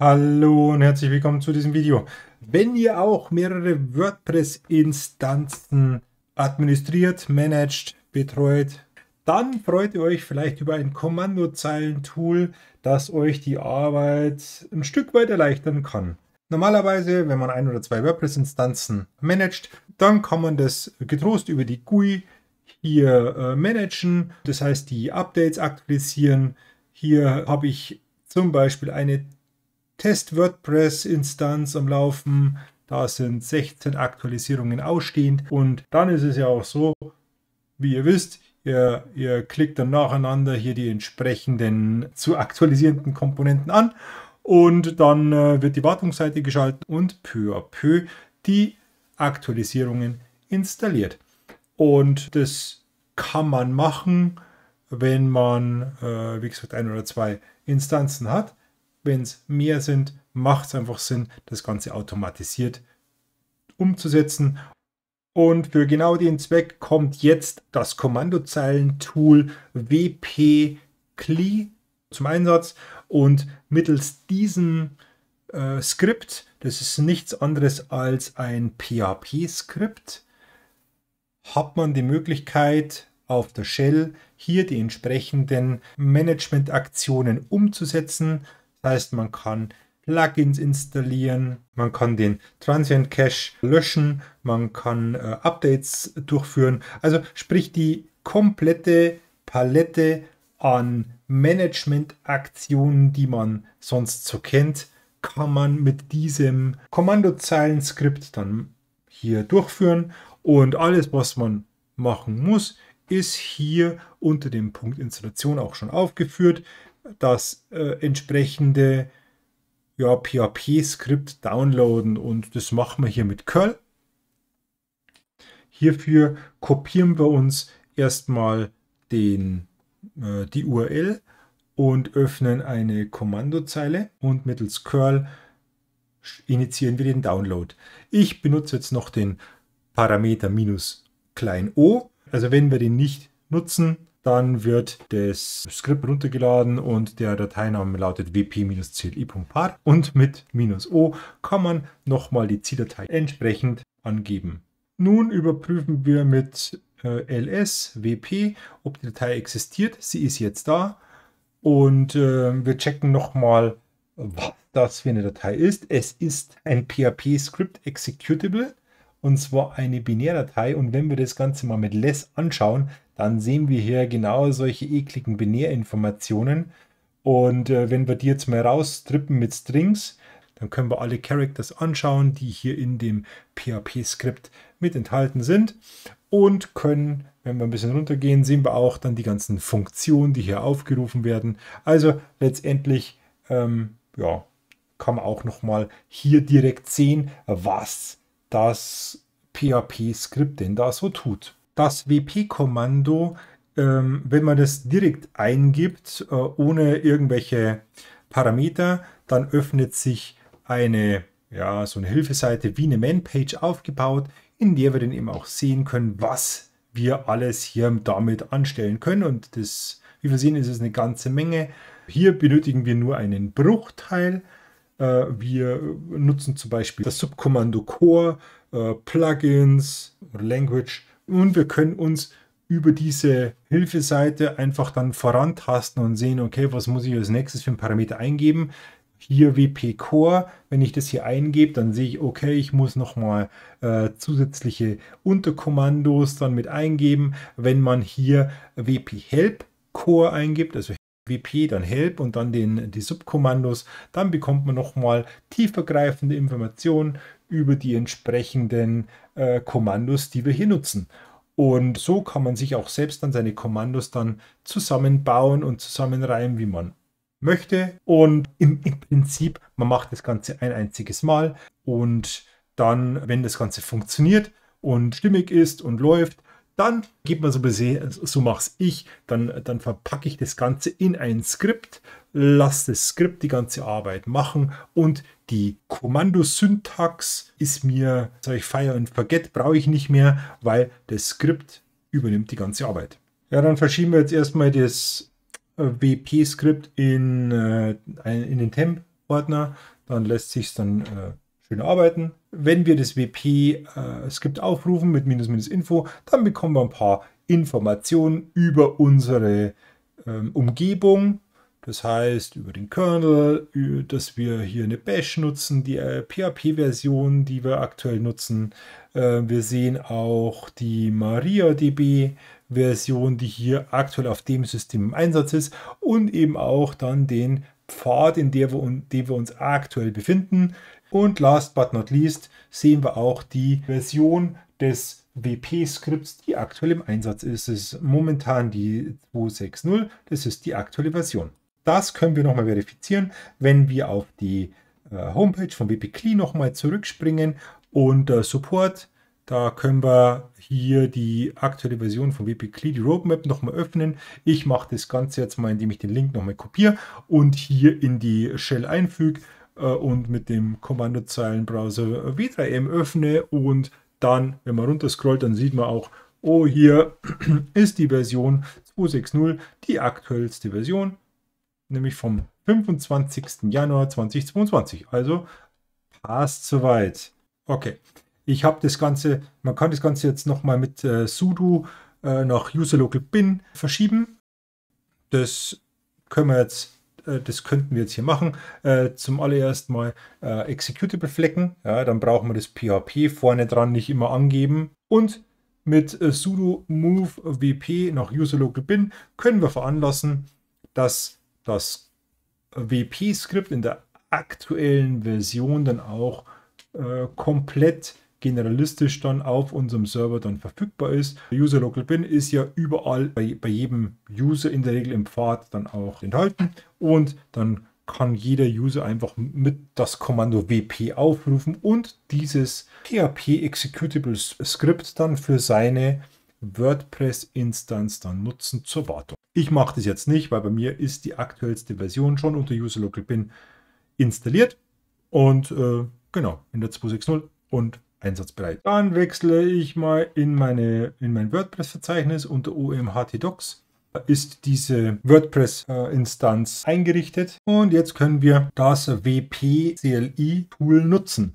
Hallo und herzlich willkommen zu diesem Video. Wenn ihr auch mehrere WordPress-Instanzen administriert, managt, betreut, dann freut ihr euch vielleicht über ein Kommandozeilentool, das euch die Arbeit ein Stück weit erleichtern kann. Normalerweise, wenn man ein oder zwei WordPress-Instanzen managt, dann kann man das getrost über die GUI hier äh, managen. Das heißt, die Updates aktualisieren. Hier habe ich zum Beispiel eine Test-WordPress-Instanz am Laufen. Da sind 16 Aktualisierungen ausstehend. Und dann ist es ja auch so, wie ihr wisst, ihr, ihr klickt dann nacheinander hier die entsprechenden zu aktualisierenden Komponenten an. Und dann äh, wird die Wartungsseite geschaltet und peu à peu die Aktualisierungen installiert. Und das kann man machen, wenn man, äh, wie gesagt, ein oder zwei Instanzen hat. Wenn es mehr sind, macht es einfach Sinn, das Ganze automatisiert umzusetzen. Und für genau den Zweck kommt jetzt das Kommandozeilentool WP CLI zum Einsatz und mittels diesem äh, Skript, das ist nichts anderes als ein PHP-Skript, hat man die Möglichkeit, auf der Shell hier die entsprechenden Management-Aktionen umzusetzen heißt, man kann Plugins installieren, man kann den Transient Cache löschen, man kann äh, Updates durchführen. Also sprich die komplette Palette an Management-Aktionen, die man sonst so kennt, kann man mit diesem Kommandozeilen-Skript dann hier durchführen. Und alles, was man machen muss, ist hier unter dem Punkt Installation auch schon aufgeführt das äh, entsprechende ja, PHP-Skript downloaden und das machen wir hier mit curl. Hierfür kopieren wir uns erstmal den, äh, die URL und öffnen eine Kommandozeile und mittels curl initiieren wir den Download. Ich benutze jetzt noch den Parameter minus klein o. Also wenn wir den nicht nutzen, dann wird das Skript runtergeladen und der Dateiname lautet wp-cli.par und mit "-o" kann man nochmal die Zieldatei entsprechend angeben. Nun überprüfen wir mit äh, ls wp, ob die Datei existiert. Sie ist jetzt da und äh, wir checken nochmal, was das für eine Datei ist. Es ist ein PHP-Script Executable und zwar eine Binärdatei. Und wenn wir das Ganze mal mit less anschauen, dann sehen wir hier genau solche ekligen Binärinformationen. Und äh, wenn wir die jetzt mal raustrippen mit Strings, dann können wir alle Characters anschauen, die hier in dem PHP-Skript mit enthalten sind und können, wenn wir ein bisschen runtergehen, sehen wir auch dann die ganzen Funktionen, die hier aufgerufen werden. Also letztendlich ähm, ja, kann man auch nochmal hier direkt sehen, was das PHP-Skript denn da so tut. Das WP-Kommando, ähm, wenn man das direkt eingibt, äh, ohne irgendwelche Parameter, dann öffnet sich eine, ja, so eine Hilfeseite wie eine Man-Page aufgebaut, in der wir dann eben auch sehen können, was wir alles hier damit anstellen können. Und das, wie wir sehen, ist es eine ganze Menge. Hier benötigen wir nur einen Bruchteil äh, wir nutzen zum Beispiel das Subkommando Core, äh, Plugins, Language und wir können uns über diese Hilfeseite einfach dann vorantasten und sehen, okay, was muss ich als nächstes für einen Parameter eingeben. Hier WP Core, wenn ich das hier eingebe, dann sehe ich, okay, ich muss nochmal äh, zusätzliche Unterkommandos dann mit eingeben. Wenn man hier WP Help Core eingibt, also WP, dann Help und dann den, die Subkommandos. Dann bekommt man nochmal tiefergreifende Informationen über die entsprechenden äh, Kommandos, die wir hier nutzen. Und so kann man sich auch selbst dann seine Kommandos dann zusammenbauen und zusammenreimen, wie man möchte. Und im, im Prinzip, man macht das Ganze ein einziges Mal und dann, wenn das Ganze funktioniert und stimmig ist und läuft, dann gibt man so bisschen, so mach's ich, dann, dann verpacke ich das Ganze in ein Skript, lasse das Skript die ganze Arbeit machen und die Kommandosyntax ist mir, sage ich, Fire and Forget brauche ich nicht mehr, weil das Skript übernimmt die ganze Arbeit. Ja, dann verschieben wir jetzt erstmal das äh, WP-Skript in, äh, in den Temp-Ordner, dann lässt sich es dann äh, schön arbeiten. Wenn wir das WP-Skript äh, aufrufen mit minus minus Info, dann bekommen wir ein paar Informationen über unsere ähm, Umgebung. Das heißt, über den Kernel, dass wir hier eine Bash nutzen, die äh, PHP-Version, die wir aktuell nutzen. Äh, wir sehen auch die MariaDB-Version, die hier aktuell auf dem System im Einsatz ist. Und eben auch dann den Pfad, in dem wir, uns aktuell befinden. Und last but not least sehen wir auch die Version des WP-Skripts, die aktuell im Einsatz ist. Es ist momentan die 2.6.0, das ist die aktuelle Version. Das können wir nochmal verifizieren, wenn wir auf die äh, Homepage von WP-Cli nochmal zurückspringen und äh, Support. Da können wir hier die aktuelle Version von WP-Cli, die Roadmap, nochmal öffnen. Ich mache das Ganze jetzt mal, indem ich den Link nochmal kopiere und hier in die Shell einfüge. Äh, und mit dem Kommandozeilenbrowser V3M öffne und dann, wenn man runterscrollt, dann sieht man auch, oh, hier ist die Version 260, die aktuellste Version, nämlich vom 25. Januar 2022. Also passt soweit. Okay, ich habe das Ganze, man kann das Ganze jetzt nochmal mit äh, sudo äh, nach user bin verschieben. Das können wir jetzt äh, das könnten wir jetzt hier machen. Äh, zum allererst mal äh, Executable flecken. Ja, dann brauchen wir das PHP vorne dran nicht immer angeben. Und mit äh, sudo move wp nach user local bin können wir veranlassen, dass das WP-Skript in der aktuellen Version dann auch äh, komplett generalistisch dann auf unserem Server dann verfügbar ist. User Local Bin ist ja überall bei, bei jedem User in der Regel im Pfad dann auch enthalten und dann kann jeder User einfach mit das Kommando wp aufrufen und dieses PHP Executable Script dann für seine WordPress-Instanz dann nutzen zur Wartung. Ich mache das jetzt nicht, weil bei mir ist die aktuellste Version schon unter User Local Bin installiert und äh, genau in der 260 und einsatzbereit. Dann wechsle ich mal in, meine, in mein WordPress-Verzeichnis unter omhtdocs ist diese WordPress-Instanz eingerichtet und jetzt können wir das WP-CLI-Tool nutzen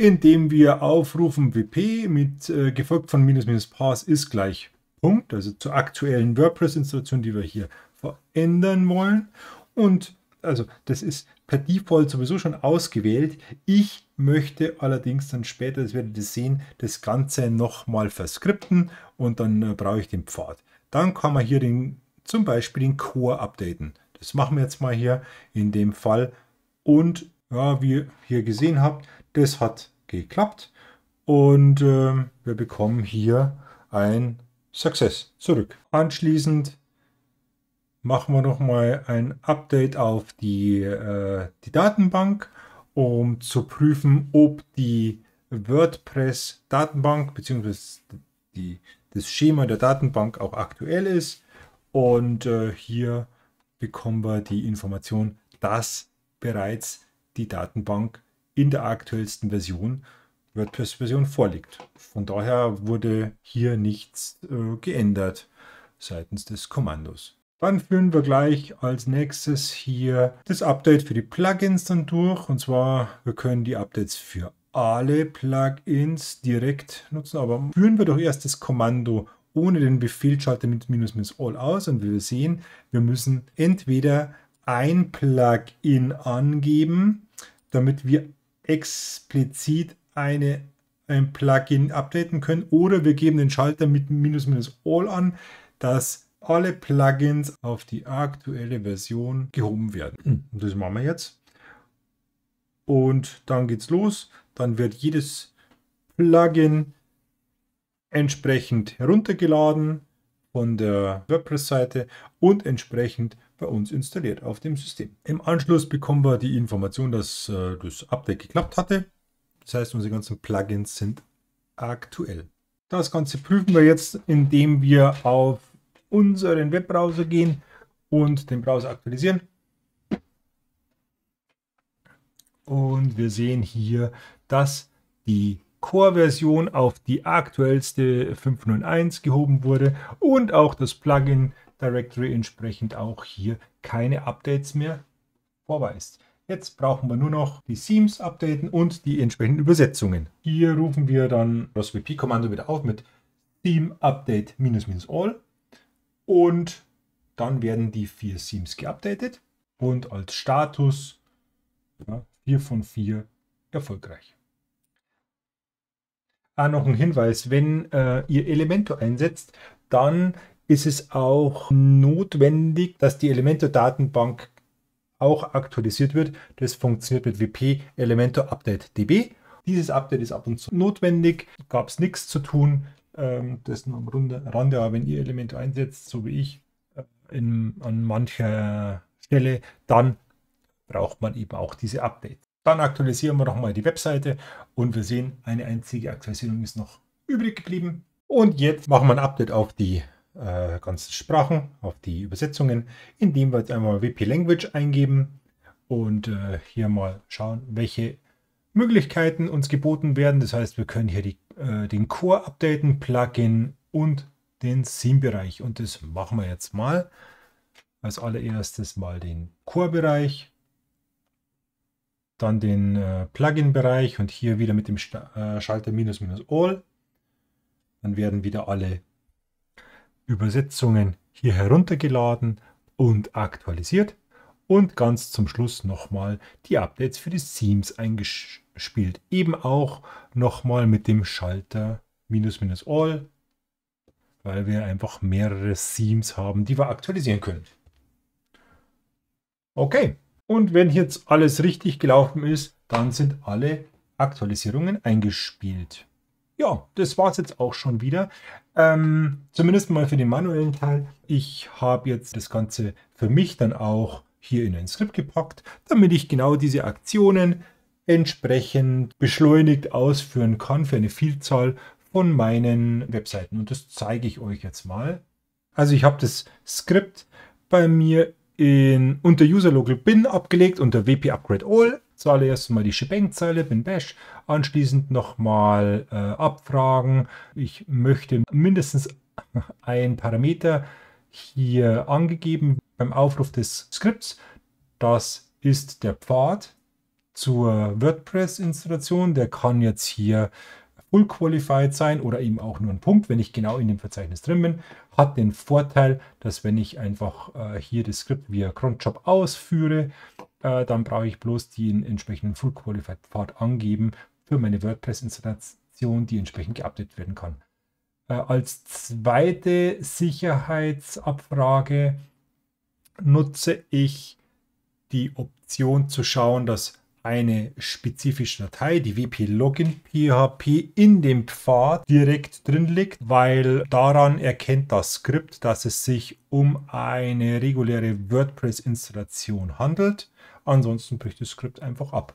indem wir aufrufen wp mit äh, gefolgt von minus minus pass ist gleich Punkt, also zur aktuellen WordPress-Installation, die wir hier verändern wollen. Und also das ist per Default sowieso schon ausgewählt. Ich möchte allerdings dann später, das werdet ihr sehen, das Ganze nochmal verskripten und dann äh, brauche ich den Pfad. Dann kann man hier den, zum Beispiel den Core updaten. Das machen wir jetzt mal hier in dem Fall. Und ja, wie ihr hier gesehen habt, das hat geklappt. Und äh, wir bekommen hier ein Success zurück. Anschließend machen wir nochmal ein Update auf die, äh, die Datenbank um zu prüfen, ob die WordPress-Datenbank bzw. das Schema der Datenbank auch aktuell ist. Und äh, hier bekommen wir die Information, dass bereits die Datenbank in der aktuellsten Version, WordPress-Version, vorliegt. Von daher wurde hier nichts äh, geändert seitens des Kommandos. Dann führen wir gleich als nächstes hier das Update für die Plugins dann durch. Und zwar, wir können die Updates für alle Plugins direkt nutzen. Aber führen wir doch erst das Kommando ohne den Befehl Schalter mit minus minus all aus. Und wie wir sehen, wir müssen entweder ein Plugin angeben, damit wir explizit eine, ein Plugin updaten können. Oder wir geben den Schalter mit minus minus all an, dass alle Plugins auf die aktuelle Version gehoben werden. Hm. Und das machen wir jetzt. Und dann geht's los. Dann wird jedes Plugin entsprechend heruntergeladen von der WordPress-Seite und entsprechend bei uns installiert auf dem System. Im Anschluss bekommen wir die Information, dass äh, das Update geklappt hatte. Das heißt, unsere ganzen Plugins sind aktuell. Das Ganze prüfen wir jetzt, indem wir auf unseren Webbrowser gehen und den Browser aktualisieren. Und wir sehen hier, dass die Core-Version auf die aktuellste 5.01 gehoben wurde und auch das Plugin Directory entsprechend auch hier keine Updates mehr vorweist. Jetzt brauchen wir nur noch die Themes updaten und die entsprechenden Übersetzungen. Hier rufen wir dann das WP-Kommando wieder auf mit theme update-all und dann werden die vier Seams geupdatet und als Status ja, 4 von 4 erfolgreich. Ah, noch ein Hinweis, wenn äh, ihr Elementor einsetzt, dann ist es auch notwendig, dass die Elementor-Datenbank auch aktualisiert wird. Das funktioniert mit WP Elementor Update DB. Dieses Update ist ab und zu notwendig, gab es nichts zu tun, ähm, das nur am Runde, Rande, aber wenn ihr Elemente einsetzt, so wie ich, äh, in, an mancher Stelle, dann braucht man eben auch diese Updates. Dann aktualisieren wir nochmal die Webseite und wir sehen, eine einzige Aktualisierung ist noch übrig geblieben. Und jetzt machen wir ein Update auf die äh, ganzen Sprachen, auf die Übersetzungen, indem wir jetzt einmal WP Language eingeben und äh, hier mal schauen, welche Möglichkeiten uns geboten werden. Das heißt, wir können hier die äh, den Core updaten, Plugin und den Theme-Bereich. Und das machen wir jetzt mal. Als allererstes mal den Core-Bereich, dann den äh, Plugin-Bereich und hier wieder mit dem St äh, Schalter minus minus all. Dann werden wieder alle Übersetzungen hier heruntergeladen und aktualisiert. Und ganz zum Schluss nochmal die Updates für die Themes eingestellt spielt eben auch nochmal mit dem Schalter minus minus all, weil wir einfach mehrere Themes haben, die wir aktualisieren können. Okay, und wenn jetzt alles richtig gelaufen ist, dann sind alle Aktualisierungen eingespielt. Ja, das war es jetzt auch schon wieder. Ähm, zumindest mal für den manuellen Teil. Ich habe jetzt das Ganze für mich dann auch hier in ein Skript gepackt, damit ich genau diese Aktionen entsprechend beschleunigt ausführen kann für eine Vielzahl von meinen Webseiten. Und das zeige ich euch jetzt mal. Also ich habe das Skript bei mir in, unter User Bin abgelegt, unter WP Upgrade All. Zuallererst mal die Shebang-Zeile, bin Bash. Anschließend nochmal äh, abfragen. Ich möchte mindestens ein Parameter hier angegeben beim Aufruf des Skripts. Das ist der Pfad zur WordPress-Installation. Der kann jetzt hier full qualified sein oder eben auch nur ein Punkt, wenn ich genau in dem Verzeichnis drin bin. Hat den Vorteil, dass wenn ich einfach äh, hier das Skript via Cronjob ausführe, äh, dann brauche ich bloß den entsprechenden full qualified Pfad angeben für meine WordPress-Installation, die entsprechend geupdatet werden kann. Äh, als zweite Sicherheitsabfrage nutze ich die Option zu schauen, dass eine spezifische Datei, die wp-login-php, in dem Pfad direkt drin liegt, weil daran erkennt das Skript, dass es sich um eine reguläre WordPress-Installation handelt. Ansonsten bricht das Skript einfach ab.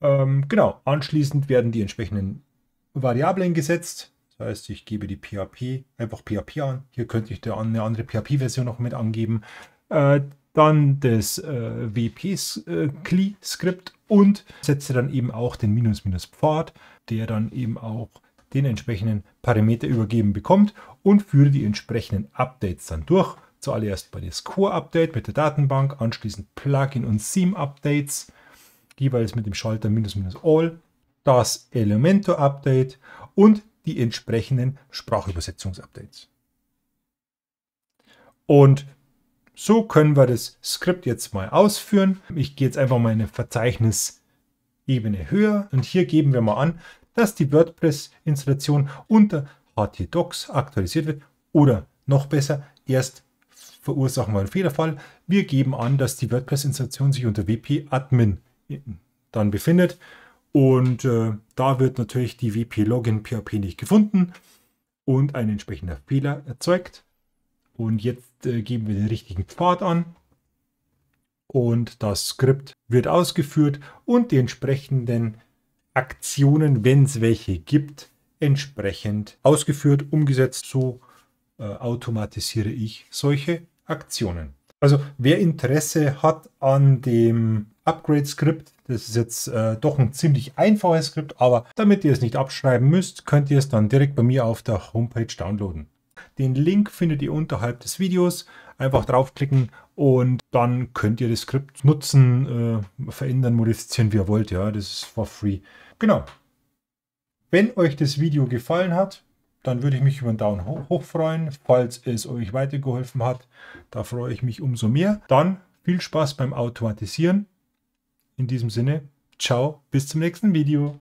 Ähm, genau, anschließend werden die entsprechenden Variablen gesetzt. Das heißt, ich gebe die PHP, einfach PHP an. Hier könnte ich eine andere PHP-Version noch mit angeben. Äh, dann das äh, WP-Cli-Skript äh, und setze dann eben auch den Minus-Minus-Pfad, der dann eben auch den entsprechenden Parameter übergeben bekommt und führe die entsprechenden Updates dann durch. Zuallererst bei das Core-Update mit der Datenbank, anschließend Plugin- und Theme-Updates, jeweils mit dem Schalter Minus-Minus-All, das elementor update und die entsprechenden Sprachübersetzungsupdates. Und so können wir das Skript jetzt mal ausführen. Ich gehe jetzt einfach mal eine Verzeichnisebene höher und hier geben wir mal an, dass die WordPress-Installation unter htdocs aktualisiert wird oder noch besser, erst verursachen wir einen Fehlerfall. Wir geben an, dass die WordPress-Installation sich unter wp-admin dann befindet und äh, da wird natürlich die wp-login-php nicht gefunden und ein entsprechender Fehler erzeugt. Und jetzt äh, geben wir den richtigen Pfad an. Und das Skript wird ausgeführt und die entsprechenden Aktionen, wenn es welche gibt, entsprechend ausgeführt, umgesetzt. So äh, automatisiere ich solche Aktionen. Also wer Interesse hat an dem Upgrade-Skript, das ist jetzt äh, doch ein ziemlich einfaches Skript, aber damit ihr es nicht abschreiben müsst, könnt ihr es dann direkt bei mir auf der Homepage downloaden. Den Link findet ihr unterhalb des Videos. Einfach draufklicken und dann könnt ihr das Skript nutzen, äh, verändern, modifizieren, wie ihr wollt. Ja, das ist for free. Genau. Wenn euch das Video gefallen hat, dann würde ich mich über einen Daumen hoch, hoch freuen. Falls es euch weitergeholfen hat, da freue ich mich umso mehr. Dann viel Spaß beim Automatisieren. In diesem Sinne, ciao, bis zum nächsten Video.